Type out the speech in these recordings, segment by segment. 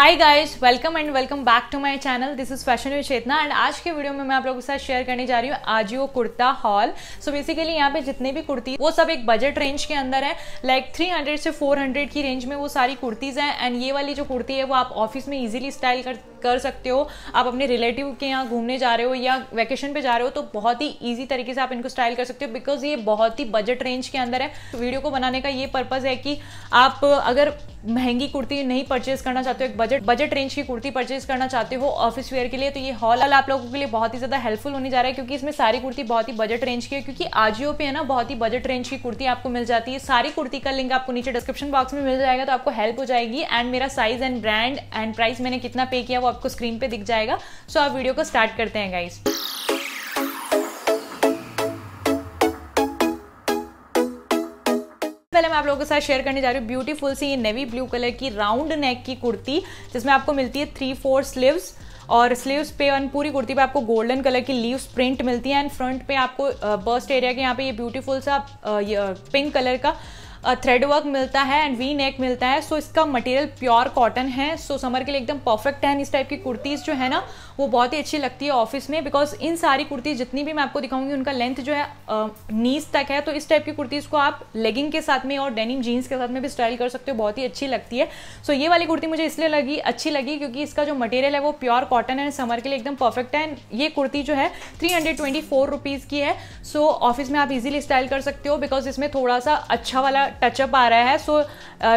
hi guys welcome and welcome back to my channel this is fashion with Chetna and आज के video में मैं आप लोगों के साथ शेयर करने जा रही हूँ AJIO kurta haul so basically यहाँ पे जितने भी कुर्ती वो सब एक बजट रेंज के अंदर है लाइक like 300 से 400 की रेंज में वो सारी कुर्तीज़ हैं एंड ये वाली जो कुर्ती है वो आप ऑफिस में ईजिली स्टाइल कर कर सकते हो आप अपने रिलेटिव के यहाँ घूमने जा रहे हो या वैकेशन पे जा रहे हो तो बहुत ही ईजी तरीके से आप इनको स्टाइल कर सकते हो बिकॉज ये बहुत ही बजट रेंज के अंदर है वीडियो को बनाने का ये पर्पज़ है कि आप अगर महंगी कुर्ती नहीं परचेज करना चाहते हो एक बजट बजट रेंज की कुर्ती परचेज करना चाहते हो ऑफिस वेयर के लिए तो ये हॉल आप लोगों के लिए बहुत ही ज़्यादा हेल्पफुल होने जा रहा है क्योंकि इसमें सारी कुर्ती बहुत ही बजट रेंज की है क्योंकि आजियो पे है ना बहुत ही बजट रेंज की कुर्ती आपको मिल जाती है सारी कुर्ती का लिंक आपको नीचे डिस्क्रिप्शन बॉक्स में मिल जाएगा तो आपको हेल्प हो जाएगी एंड मेरा size and brand and price मैंने कितना पे किया वो आपको स्क्रीन पे दिख जाएगा सो आप वीडियो को स्टार्ट करते हैं गाइज़ मैं आप लोगों के साथ शेयर करने जा रही हूँ ब्यूटीफुल सी नेवी ब्लू कलर की राउंड नेक की कुर्ती जिसमें आपको मिलती है थ्री फोर स्लीव्स और स्लीव्स पे और पूरी कुर्ती पे आपको गोल्डन कलर की लीव्स प्रिंट मिलती है एंड फ्रंट पे आपको बस्ट uh, एरिया के यहाँ पे ये ब्यूटीफुल सा पिंक uh, कलर uh, का थ्रेड वर्क मिलता है एंड वी नेक मिलता है सो so इसका मटेरियल प्योर कॉटन है सो so समर के लिए एकदम परफेक्ट है इस टाइप की कुर्तीज़ जो है ना वो बहुत ही अच्छी लगती है ऑफिस में बिकॉज इन सारी कुर्तीज़ जितनी भी मैं आपको दिखाऊंगी उनका लेंथ जो है नीज तक है तो इस टाइप की कुर्तीज़ को आप लेगिंग के साथ में और डेनिम जीन्स के साथ में भी स्टाइल कर सकते हो बहुत ही अच्छी लगती है सो so ये वाली कुर्ती मुझे इसलिए लगी अच्छी लगी क्योंकि इसका जो मटेरियल है वो प्योर कॉटन है समर के लिए एकदम परफेक्ट है ये कुर्ती जो है three hundred twenty four rupees की है सो so, ऑफिस में आप इजिली स्टाइल कर सकते हो बिकॉज इसमें थोड़ा सा अच्छा वाला टचअप आ रहा है सो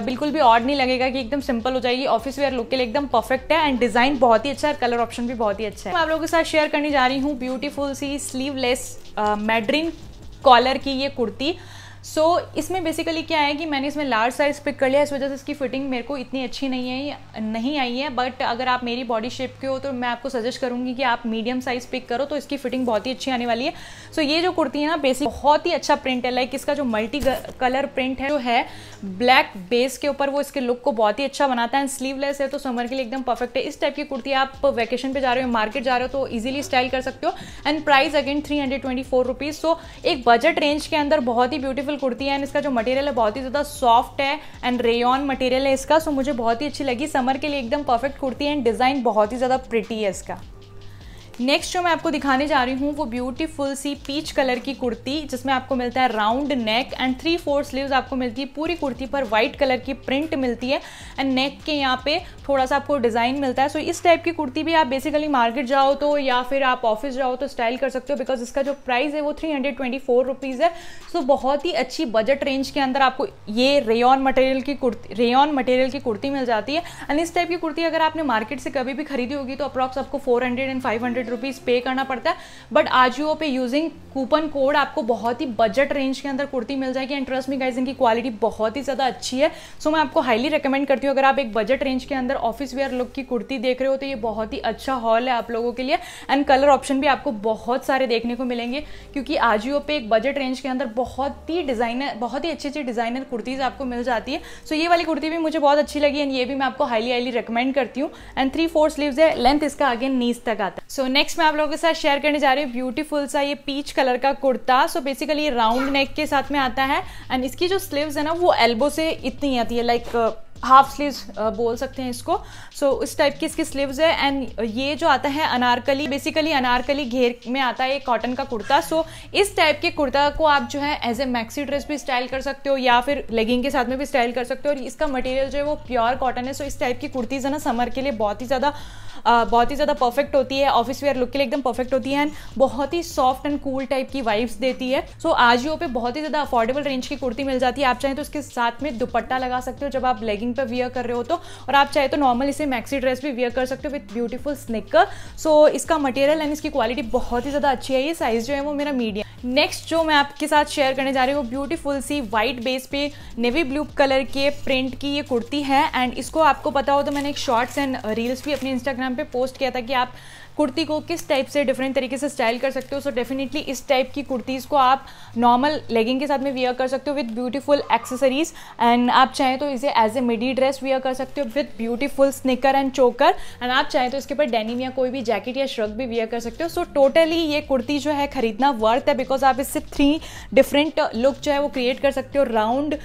बिल्कुल भी ऑड नहीं लगेगा कि एकदम सिंपल हो जाएगी ऑफिस वेयर लुक के लिए एकदम परफेक्ट है एंड डिज़ाइन बहुत ही अच्छा है कलर ऑप्शन भी बहुत ही अच्छा है मैं आप लोगों के साथ शेयर करने जा रही हूँ ब्यूटीफुल सी स्लीवलेस मेड्रीन कॉलर की ये कुर्ती सो so, इसमें बेसिकली क्या है कि मैंने इसमें लार्ज साइज़ पिक कर लिया इस वजह से इसकी फिटिंग मेरे को इतनी अच्छी नहीं है नहीं आई है बट अगर आप मेरी बॉडी शेप के हो तो मैं आपको सजेस्ट करूँगी कि आप मीडियम साइज़ पिक करो तो इसकी फिटिंग बहुत ही अच्छी आने वाली है सो so, ये जो कुर्ती है ना बेसिक बहुत ही अच्छा प्रिंट है लाइक इसका जो मल्टी कलर प्रिंट है जो है ब्लैक बेस के ऊपर वो इसके लुक को बहुत ही अच्छा बनाता है एंड स्लीवलेस है तो समर के लिए एकदम परफेक्ट है इस टाइप की कुर्ती आप वैकेशन पे जा रहे हो मार्केट जा रहे हो तो ईजिली स्टाइल कर सकते हो and price again three hundred twenty four rupees so एक बजट रेंज के अंदर बहुत ही ब्यूटीफुल ब्यूटीफुल कुर्ती है एंड इसका जो मटेरियल है बहुत ही ज़्यादा सॉफ्ट है एंड रेयन मटेरियल है इसका सो मुझे बहुत ही अच्छी लगी समर के लिए एकदम परफेक्ट कुर्ती है एंड डिज़ाइन बहुत ही ज़्यादा प्रिटी है इसका नेक्स्ट जो मैं आपको दिखाने जा रही हूँ वो ब्यूटीफुल सी पीच कलर की कुर्ती जिसमें आपको मिलता है round neck and three four sleeves आपको मिलती है पूरी कुर्ती पर वाइट कलर की प्रिंट मिलती है एंड नेक के यहाँ पे थोड़ा सा आपको डिज़ाइन मिलता है सो so, इस टाइप की कुर्ती भी आप बेसिकली मार्केट जाओ तो या फिर आप ऑफिस जाओ तो स्टाइल कर सकते हो बिकॉज इसका जो प्राइस है वो three hundred twenty four rupees है सो so, बहुत ही अच्छी बजट रेंज के अंदर आपको ये रेयन मटेरियल की कुर्ती रेयन मटेरियल की कुर्ती मिल जाती है एंड इस टाइप की कुर्ती अगर आपने मार्केट से कभी भी खरीदी होगी तो अप्रॉक्स आपको four hundred and five hundred hundred rupees पे करना पड़ता है बट आज यू पे यूजिंग कूपन कोड आपको बहुत ही बजट रेंज के अंदर कुर्ती मिल जाएगी एंड ट्रस्ट मी गाइज इनकी क्वालिटी बहुत ही ज़्यादा अच्छी है सो so, मैं आपको हाईली रिकमेंड करती हूँ अगर आप एक बजट रेंज के अंदर ऑफिस वेयर लुक की कुर्ती देख रहे हो तो ये बहुत ही अच्छा हॉल है आप लोगों के लिए एंड कलर ऑप्शन भी आपको बहुत सारे देखने को मिलेंगे क्योंकि आजियो पे एक बजट रेंज के अंदर बहुत ही डिज़ाइनर बहुत ही अच्छी अच्छी डिज़ाइनर कुर्तीज़ आपको मिल जाती है सो so, ये वाली कुर्ती भी मुझे बहुत अच्छी लगी एंड ये भी मैं आपको हाईली हाईली रिकमेंड करती हूँ एंड थ्री फोर स्लीव है लेंथ इसका आगे नीज तक आता है सो नेक्स्ट मैं आप लोगों के साथ शेयर करने जा रही हूँ ब्यूटीफुल सा ये पीच कलर का kurta so basically round neck के साथ में आता है एंड इसकी जो स्लीव्स है ना वो एल्बो से इतनी आती है like like, half sleeves uh, बोल सकते हैं इसको सो so, इस टाइप की इसकी स्लीव्स है एंड uh, ये जो आता है अनारकली बेसिकली अनारकली घेर में आता है कॉटन का कुर्ता सो so, इस टाइप के कुर्ता को आप जो है एज ए मैक्सी ड्रेस भी स्टाइल कर सकते हो या फिर लेगिंग के साथ में भी स्टाइल कर सकते हो और इसका मटेरियल जो है वो प्योर कॉटन है सो so, इस टाइप की कुर्तीज़ है ना समर के लिए बहुत ही ज़्यादा uh, बहुत ही ज़्यादा परफेक्ट होती है ऑफिस वेयर लुक के लिए एकदम परफेक्ट होती है एंड बहुत ही सॉफ्ट एंड कूल टाइप की वाइब्स देती है सो आज आजियो पे बहुत ही ज़्यादा अफोर्डेबल रेंज की कुर्ती मिल जाती है आप चाहें तो उसके साथ में दुपट्टा लगा सकते हो जब आप लेगिंग पर वियर कर रहे हो तो और आप चाहे तो नॉर्मल इसे मैक्सी ड्रेस भी वियर कर सकते हो विथ ब्यूटीफुल स्निकर सो इसका मटेरियल एंड इसकी क्वालिटी बहुत ही ज़्यादा अच्छी है ये साइज़ जो है वो मेरा मीडियम नेक्स्ट जो मैं आपके साथ शेयर करने जा रही हूँ ब्यूटीफुल सी वाइट बेस पे नेवी ब्लू कलर के प्रिंट की ये कुर्ती है एंड इसको आपको पता हो तो मैंने एक शॉर्ट्स एंड रील्स भी अपने इंस्टाग्राम पे पोस्ट किया था कि आप कुर्ती को किस टाइप से डिफरेंट तरीके से स्टाइल कर सकते हो सो डेफिनेटली इस टाइप की कुर्तीज़ को आप नॉर्मल लेगिंग के साथ में वियर कर सकते हो विद ब्यूटीफुल एक्सेसरीज एंड आप चाहें तो इसे as a midi dress wear कर सकते हो with beautiful sneaker and choker and आप चाहें तो इसके ऊपर डेनिम या कोई भी जैकेट या श्रग भी वियर कर सकते हो सो so टोटली totally ये कुर्ती जो है खरीदना वर्थ है बिकॉज बिकॉज आप इससे थ्री डिफरेंट लुक जो है वो क्रिएट कर सकते हो राउंड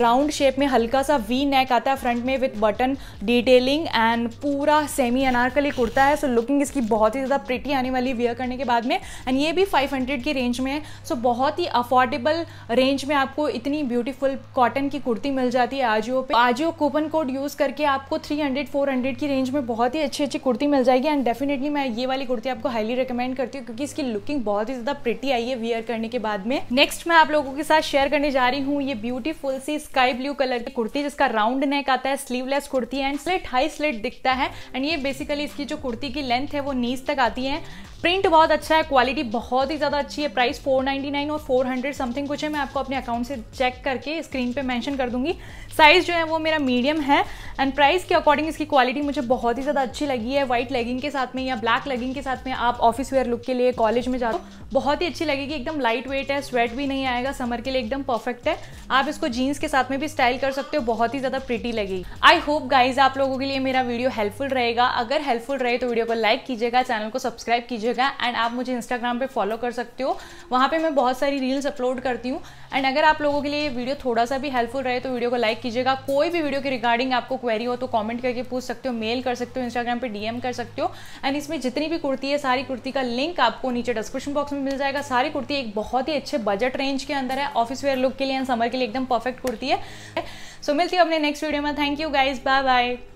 राउंड शेप में हल्का सा वी नेक आता है फ्रंट में विथ बटन डिटेलिंग एंड पूरा सेमी अनारकली कुर्ता है सो so लुकिंग इसकी बहुत ही ज़्यादा प्रिटी आने वाली वेयर करने के बाद में एंड ये भी 500 की रेंज में है सो so बहुत ही अफोर्डेबल रेंज में आपको इतनी ब्यूटीफुल कॉटन की कुर्ती मिल जाती है आजियो पे आजियो कूपन कोड यूज़ करके आपको 300 400 की रेंज में बहुत ही अच्छी अच्छी कुर्ती मिल जाएगी एंड डेफिनेटली मैं ये वाली कुर्ती आपको हाईली रिकमेंड करती हूँ क्योंकि इसकी लुकिंग बहुत ही ज़्यादा प्रिटी आई है वियर करने के बाद में नेक्स्ट मैं आप लोगों के साथ शेयर करने जा रही हूँ ये ब्यूटीफुल सी स्काई ब्लू कलर की कुर्ती जिसका राउंड नेक आता है sleeveless kurti and slit high slit दिखता है एंड ये बेसिकली इसकी जो कुर्ती की लेंथ है वो नीज तक आती है प्रिंट बहुत अच्छा है क्वालिटी बहुत ही ज़्यादा अच्छी है प्राइस 499 और 400 समथिंग कुछ है मैं आपको अपने अकाउंट से चेक करके स्क्रीन पे मेंशन कर दूंगी साइज़ जो है वो मेरा मीडियम है एंड प्राइस के अकॉर्डिंग इसकी क्वालिटी मुझे बहुत ही ज़्यादा अच्छी लगी है वाइट लेगिंग के साथ में या ब्लैक लेगिंग के साथ में आप ऑफिस वेयर लुक के लिए कॉलेज में जाओ बहुत ही अच्छी लगेगी एकदम लाइट वेट है स्वेट भी नहीं आएगा समर के लिए एकदम परफेक्ट है आप इसको जीन्स के साथ में भी स्टाइल कर सकते हो बहुत ही ज़्यादा प्रिटी लगेगी आई होप गाइज आप लोगों के लिए मेरा वीडियो हेल्पफुल रहेगा अगर हेल्पफुल रहे तो वीडियो को लाइक कीजिएगा चैनल को सब्सक्राइब कीजिएगा जगह एंड आप मुझे इंस्टाग्राम पे फॉलो कर सकते हो वहाँ पे मैं बहुत सारी रील्स अपलोड करती हूँ एंड अगर आप लोगों के लिए वीडियो थोड़ा सा भी हेल्पफुल रहे तो वीडियो को लाइक कीजिएगा कोई भी वीडियो के रिगार्डिंग आपको क्वेरी हो तो कॉमेंट करके पूछ सकते हो मेल कर सकते हो इंस्टाग्राम पर डीएम कर सकते हो एंड इसमें जितनी भी कुर्ती है सारी कुर्ती का लिंक आपको नीचे डिस्क्रिप्शन बॉक्स में मिल जाएगा सारी कुर्ती एक बहुत ही अच्छे बजट रेंज के अंदर है ऑफिस वेयर लुक के लिए एंड समर के लिए एकदम परफेक्ट कुर्ती है सो so, मिलती है अपने नेक्स्ट वीडियो में thank you guys bye bye